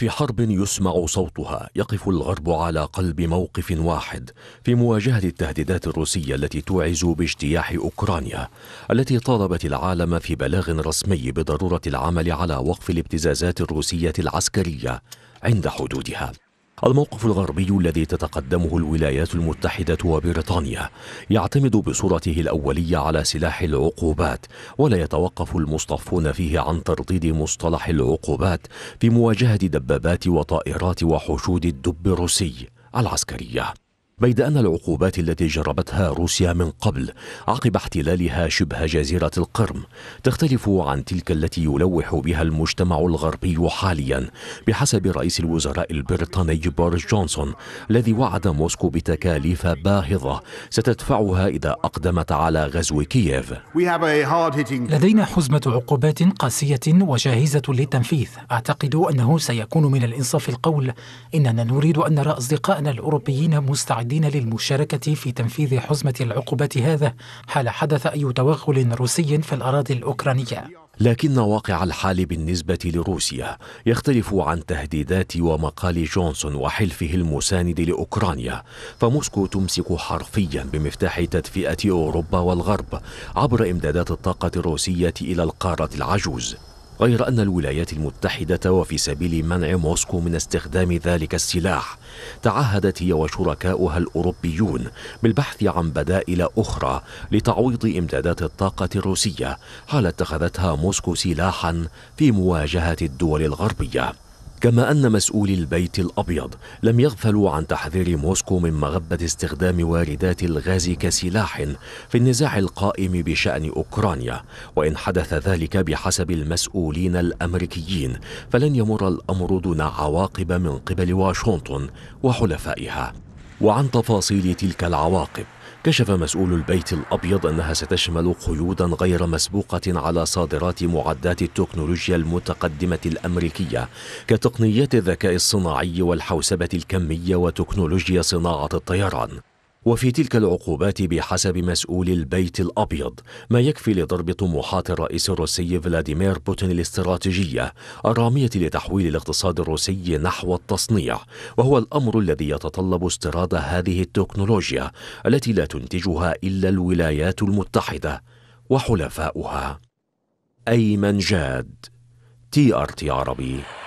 في حرب يسمع صوتها يقف الغرب على قلب موقف واحد في مواجهه التهديدات الروسيه التي توعز باجتياح اوكرانيا التي طالبت العالم في بلاغ رسمي بضروره العمل على وقف الابتزازات الروسيه العسكريه عند حدودها الموقف الغربي الذي تتقدمه الولايات المتحدة وبريطانيا يعتمد بصورته الأولية على سلاح العقوبات ولا يتوقف المصطفون فيه عن ترديد مصطلح العقوبات في مواجهة دبابات وطائرات وحشود الدب الروسي العسكرية بيد أن العقوبات التي جربتها روسيا من قبل عقب احتلالها شبه جزيرة القرم تختلف عن تلك التي يلوح بها المجتمع الغربي حاليا بحسب رئيس الوزراء البريطاني بوريس جونسون الذي وعد موسكو بتكاليف باهظة ستدفعها إذا أقدمت على غزو كييف لدينا حزمة عقوبات قاسية وجاهزة للتنفيذ أعتقد أنه سيكون من الإنصاف القول إننا نريد أن نرى أصدقائنا الأوروبيين مستعدين المستعدين للمشاركة في تنفيذ حزمة العقوبة هذا حال حدث أي توغل روسي في الأراضي الأوكرانية لكن واقع الحال بالنسبة لروسيا يختلف عن تهديدات ومقال جونسون وحلفه المساند لأوكرانيا فموسكو تمسك حرفيا بمفتاح تدفئة أوروبا والغرب عبر إمدادات الطاقة الروسية إلى القارة العجوز غير أن الولايات المتحدة وفي سبيل منع موسكو من استخدام ذلك السلاح تعهدت هي وشركاؤها الأوروبيون بالبحث عن بدائل أخرى لتعويض إمدادات الطاقة الروسية حال اتخذتها موسكو سلاحا في مواجهة الدول الغربية كما أن مسؤولي البيت الأبيض لم يغفلوا عن تحذير موسكو من مغبة استخدام واردات الغاز كسلاح في النزاع القائم بشأن أوكرانيا وإن حدث ذلك بحسب المسؤولين الأمريكيين فلن يمر الأمر دون عواقب من قبل واشنطن وحلفائها وعن تفاصيل تلك العواقب كشف مسؤول البيت الأبيض أنها ستشمل قيودا غير مسبوقة على صادرات معدات التكنولوجيا المتقدمة الأمريكية كتقنيات الذكاء الصناعي والحوسبة الكمية وتكنولوجيا صناعة الطيران وفي تلك العقوبات بحسب مسؤول البيت الأبيض ما يكفي لضرب طموحات الرئيس الروسي فلاديمير بوتين الاستراتيجية الرامية لتحويل الاقتصاد الروسي نحو التصنيع وهو الأمر الذي يتطلب استيراد هذه التكنولوجيا التي لا تنتجها إلا الولايات المتحدة وحلفاؤها أيمن جاد تي ار تي عربي